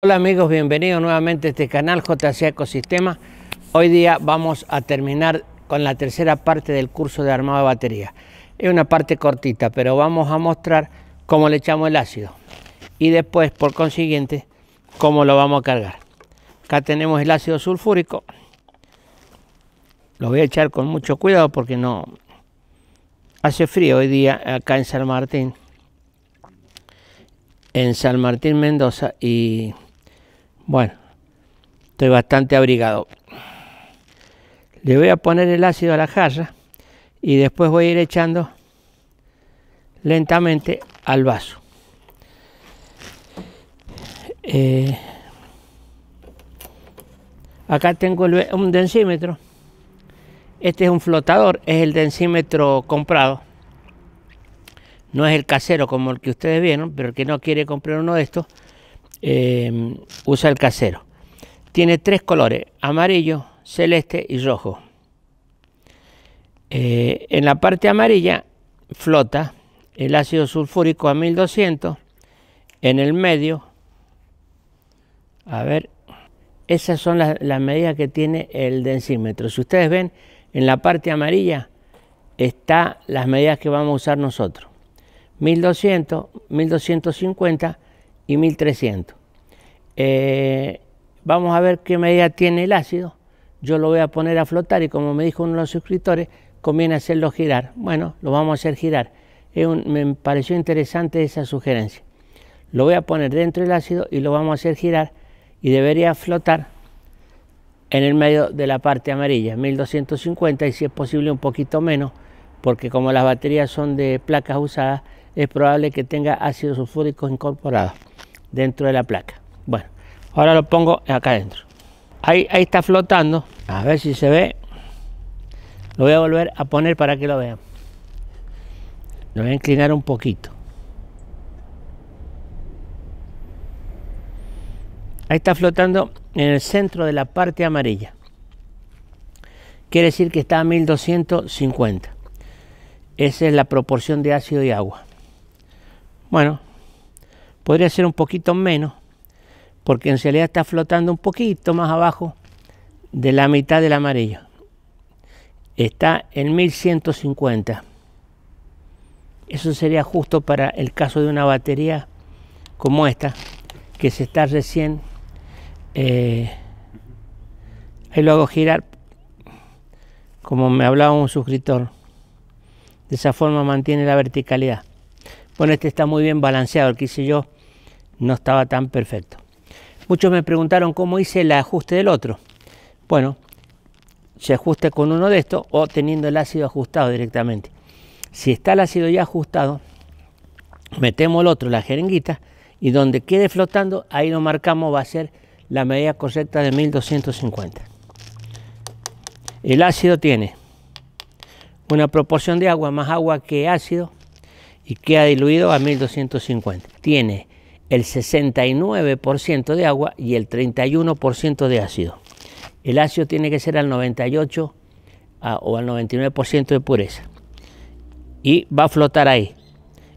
Hola amigos, bienvenidos nuevamente a este canal JC Ecosistema. Hoy día vamos a terminar con la tercera parte del curso de armado de batería. Es una parte cortita, pero vamos a mostrar cómo le echamos el ácido y después, por consiguiente, cómo lo vamos a cargar. Acá tenemos el ácido sulfúrico. Lo voy a echar con mucho cuidado porque no hace frío hoy día acá en San Martín. En San Martín Mendoza y bueno, estoy bastante abrigado. Le voy a poner el ácido a la jarra y después voy a ir echando lentamente al vaso. Eh, acá tengo un densímetro. Este es un flotador, es el densímetro comprado. No es el casero como el que ustedes vieron, pero el que no quiere comprar uno de estos, Em, usa el casero. Tiene tres colores, amarillo, celeste y rojo. Eh, en la parte amarilla flota el ácido sulfúrico a 1200, en el medio, a ver, esas son las, las medidas que tiene el densímetro. Si ustedes ven, en la parte amarilla están las medidas que vamos a usar nosotros. 1200, 1250 y 1300. Eh, vamos a ver qué medida tiene el ácido. Yo lo voy a poner a flotar y como me dijo uno de los suscriptores, conviene hacerlo girar. Bueno, lo vamos a hacer girar. me pareció interesante esa sugerencia. Lo voy a poner dentro del ácido y lo vamos a hacer girar y debería flotar en el medio de la parte amarilla, 1250 y si es posible un poquito menos, porque como las baterías son de placas usadas, es probable que tenga ácido sulfúrico incorporado dentro de la placa. Bueno, ahora lo pongo acá adentro. Ahí, ahí está flotando. A ver si se ve. Lo voy a volver a poner para que lo vean. Lo voy a inclinar un poquito. Ahí está flotando en el centro de la parte amarilla. Quiere decir que está a 1250. Esa es la proporción de ácido y agua. Bueno, podría ser un poquito menos, porque en realidad está flotando un poquito más abajo de la mitad del amarillo. Está en 1150. Eso sería justo para el caso de una batería como esta, que se está recién... Eh, ahí lo hago girar, como me hablaba un suscriptor. De esa forma mantiene la verticalidad. Bueno, este está muy bien balanceado, el que hice yo no estaba tan perfecto. Muchos me preguntaron cómo hice el ajuste del otro. Bueno, se ajuste con uno de estos o teniendo el ácido ajustado directamente. Si está el ácido ya ajustado, metemos el otro, la jeringuita, y donde quede flotando, ahí lo marcamos, va a ser la medida correcta de 1250. El ácido tiene una proporción de agua más agua que ácido y queda diluido a 1250. Tiene el 69% de agua y el 31% de ácido. El ácido tiene que ser al 98 o al 99% de pureza. Y va a flotar ahí.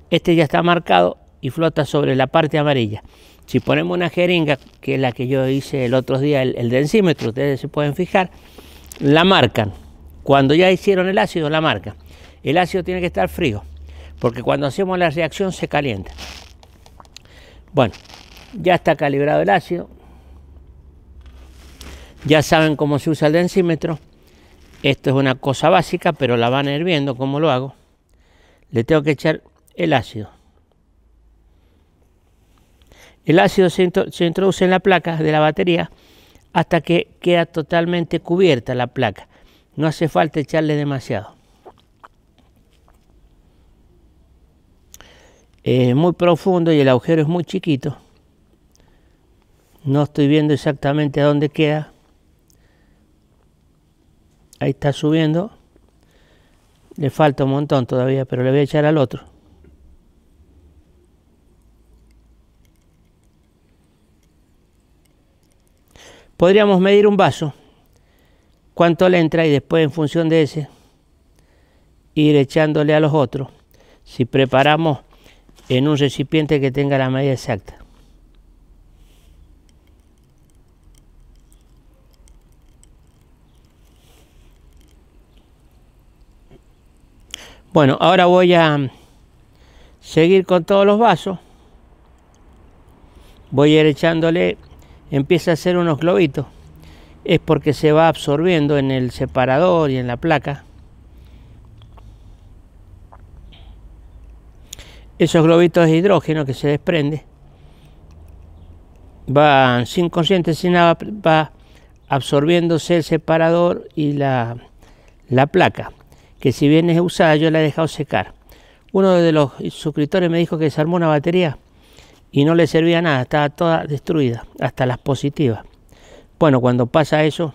Este ya está marcado y flota sobre la parte amarilla. Si ponemos una jeringa, que es la que yo hice el otro día, el, el densímetro, ustedes se pueden fijar, la marcan. Cuando ya hicieron el ácido, la marcan. El ácido tiene que estar frío porque cuando hacemos la reacción se calienta. Bueno, ya está calibrado el ácido, ya saben cómo se usa el densímetro, esto es una cosa básica, pero la van a ir viendo cómo lo hago. Le tengo que echar el ácido. El ácido se, introduce en la placa de la batería hasta que queda totalmente cubierta la placa. No hace falta echarle demasiado. es muy profundo y el agujero es muy chiquito. No estoy viendo exactamente a dónde queda. Ahí está subiendo. Le falta un montón todavía, pero le voy a echar al otro. Podríamos medir un vaso, cuánto le entra y después en función de ese ir echándole a los otros. Si preparamos en un recipiente que tenga la medida exacta. Bueno, ahora voy a seguir con todos los vasos. Voy a ir echándole, empieza a hacer unos globitos. Es porque se va absorbiendo en el separador y en la placa. esos globitos de hidrógeno que se desprende van sin consciente, sin nada, va absorbiéndose el separador y la, la placa, que si bien es usada yo la he dejado secar. Uno de los suscriptores me dijo que desarmó una batería y no le servía nada, estaba toda destruida, hasta las positivas. Bueno, cuando pasa eso,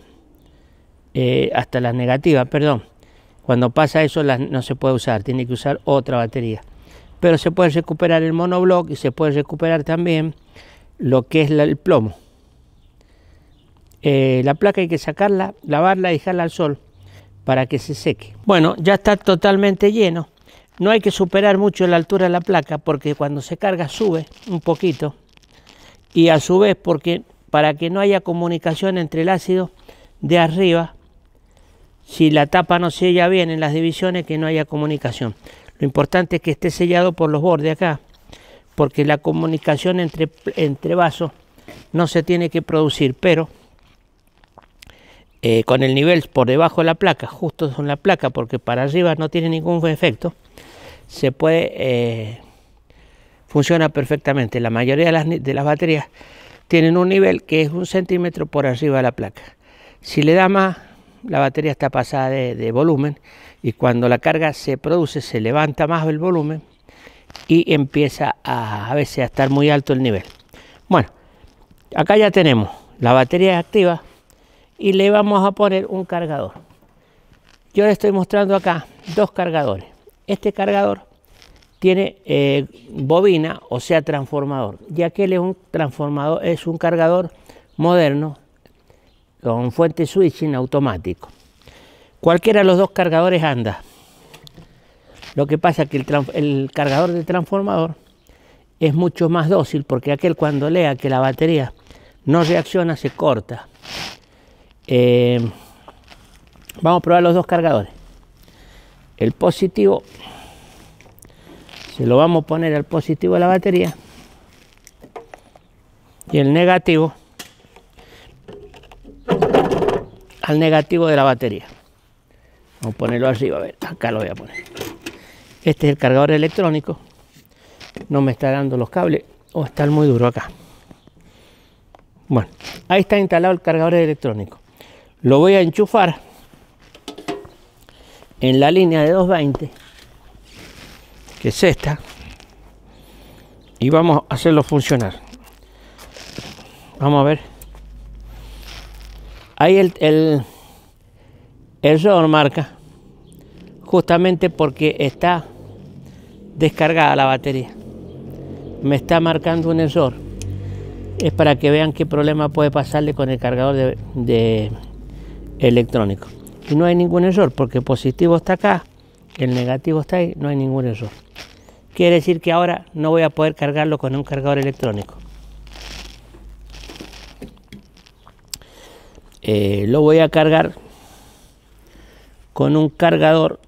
eh, hasta las negativas, perdón, cuando pasa eso no se puede usar, tiene que usar otra batería pero se puede recuperar el monobloc y se puede recuperar también lo que es el plomo. Eh, la placa hay que sacarla, lavarla y dejarla al sol para que se seque. Bueno, ya está totalmente lleno. No hay que superar mucho la altura de la placa porque cuando se carga sube un poquito y a su vez porque para que no haya comunicación entre el ácido de arriba, si la tapa no sella bien en las divisiones, que no haya comunicación. Lo importante es que esté sellado por los bordes acá, porque la comunicación entre, entre vasos no se tiene que producir, pero eh, con el nivel por debajo de la placa, justo son la placa, porque para arriba no tiene ningún efecto, se puede, eh, funciona perfectamente. La mayoría de las, baterías tienen un nivel que es un centímetro por arriba de la placa. Si le da más, la batería está pasada de, de volumen y cuando la carga se produce se levanta más el volumen y empieza a, a veces a estar muy alto el nivel. Bueno, acá ya tenemos la batería activa y le vamos a poner un cargador. Yo le estoy mostrando acá dos cargadores. Este cargador tiene eh, bobina, o sea, transformador. ya que es un transformador, es un cargador moderno con fuente switching automático. Cualquiera de los dos cargadores anda. Lo que pasa es que el, cargador del transformador es mucho más dócil porque aquel cuando lea que la batería no reacciona se corta. Eh, vamos a probar los dos cargadores. El positivo se lo vamos a poner al positivo de la batería y el negativo al negativo de la batería ponerlo arriba, a ver, acá lo voy a poner. Este es el cargador electrónico. No me está dando los cables o oh, está muy duro acá. Bueno, ahí está instalado el cargador electrónico. Lo voy a enchufar en la línea de 220, que es esta, y vamos a hacerlo funcionar. Vamos a ver. Ahí el, el, el marca justamente porque está descargada la batería. Me está marcando un error. Es para que vean qué problema puede pasarle con el cargador de, electrónico. Y no hay ningún error porque el positivo está acá, el negativo está ahí, no hay ningún error. Quiere decir que ahora no voy a poder cargarlo con un cargador electrónico. Eh, lo voy a cargar con un cargador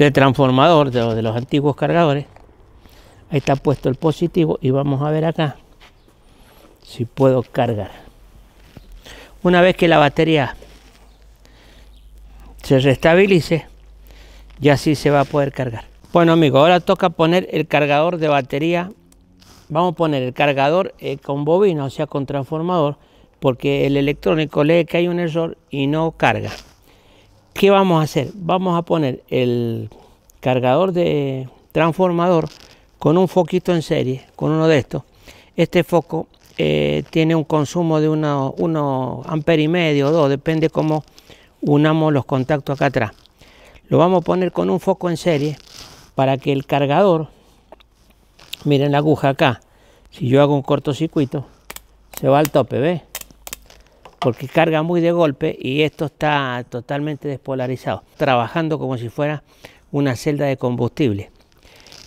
de transformador de, los antiguos cargadores. Ahí está puesto el positivo y vamos a ver acá si puedo cargar. Una vez que la batería se restabilice, ya sí se va a poder cargar. Bueno amigos, ahora toca poner el cargador de batería. Vamos a poner el cargador eh, con bobina, o sea con transformador, porque el electrónico lee que hay un error y no carga. ¿Qué vamos a hacer? Vamos a poner el cargador de transformador con un foquito en serie, con uno de estos. Este foco eh, tiene un consumo de 1 uno, amper y medio o 2, depende cómo unamos los contactos acá atrás. Lo vamos a poner con un foco en serie para que el cargador, miren la aguja acá, si yo hago un cortocircuito, se va al tope, ¿ves? porque carga muy de golpe y esto está totalmente despolarizado, trabajando como si fuera una celda de combustible.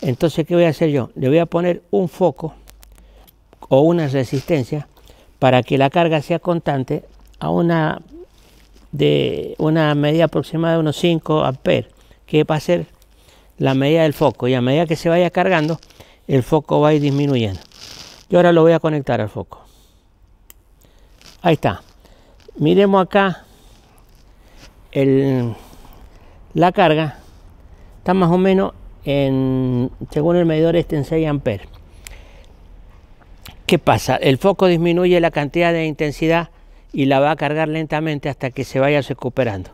Entonces, ¿qué voy a hacer yo? Le voy a poner un foco o una resistencia para que la carga sea constante a una, de una medida aproximada de unos 5 amperes, que va a ser la medida del foco. Y a medida que se vaya cargando, el foco va a ir disminuyendo. Yo ahora lo voy a conectar al foco. Ahí está miremos acá la carga está más o menos en, según el medidor este en 6 amperes ¿qué pasa? el foco disminuye la cantidad de intensidad y la va a cargar lentamente hasta que se vaya recuperando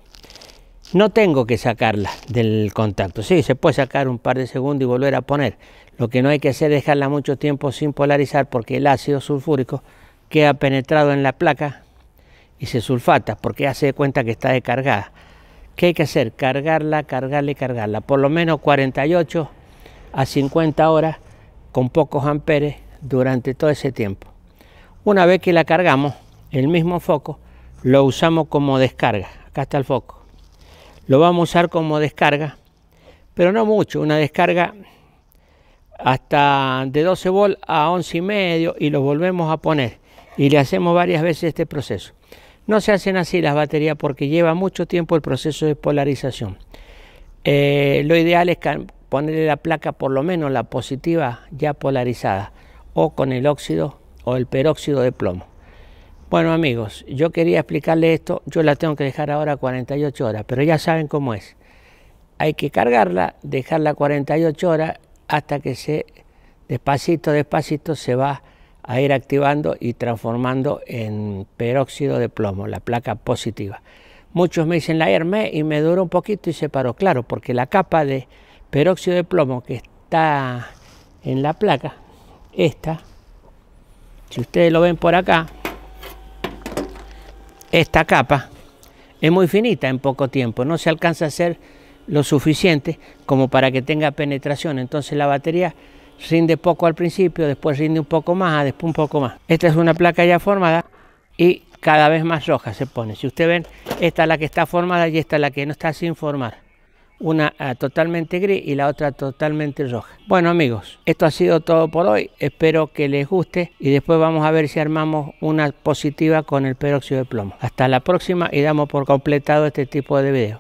no tengo que sacarla del contacto. Sí, se puede sacar un par de segundos y volver a poner. Lo que no hay que hacer es dejarla mucho tiempo sin polarizar porque el ácido sulfúrico queda penetrado en la placa y se sulfata porque hace de cuenta que está descargada. ¿Qué hay que hacer? Cargarla, cargarla y cargarla. Por lo menos 48 a 50 horas con pocos amperes durante todo ese tiempo. Una vez que la cargamos, el mismo foco lo usamos como descarga. Acá está el foco. Lo vamos a usar como descarga, pero no mucho. Una descarga hasta de 12 volts a 11 y medio y lo volvemos a poner. Y le hacemos varias veces este proceso. No se hacen así las baterías porque lleva mucho tiempo el proceso de polarización. Eh, lo ideal es ponerle la placa, por lo menos la positiva, ya polarizada, o con el óxido o el peróxido de plomo. Bueno amigos, yo quería explicarles esto, yo la tengo que dejar ahora 48 horas, pero ya saben cómo es. Hay que cargarla, dejarla 48 horas hasta que se, despacito, despacito, se va a ir activando y transformando en peróxido de plomo, la placa positiva. Muchos me dicen la hermé y me duró un poquito y se paró. Claro, porque la capa de peróxido de plomo que está en la placa, esta, si ustedes lo ven por acá, esta capa es muy finita en poco tiempo, no se alcanza a hacer lo suficiente como para que tenga penetración. Entonces la batería rinde poco al principio, después rinde un poco más, ah, después un poco más. Esta es una placa ya formada y cada vez más roja se pone. Si ustedes ven, esta es la que está formada y esta es la que no está sin formar. Una ah, totalmente gris y la otra totalmente roja. Bueno amigos, esto ha sido todo por hoy. Espero que les guste y después vamos a ver si armamos una positiva con el peróxido de plomo. Hasta la próxima y damos por completado este tipo de video.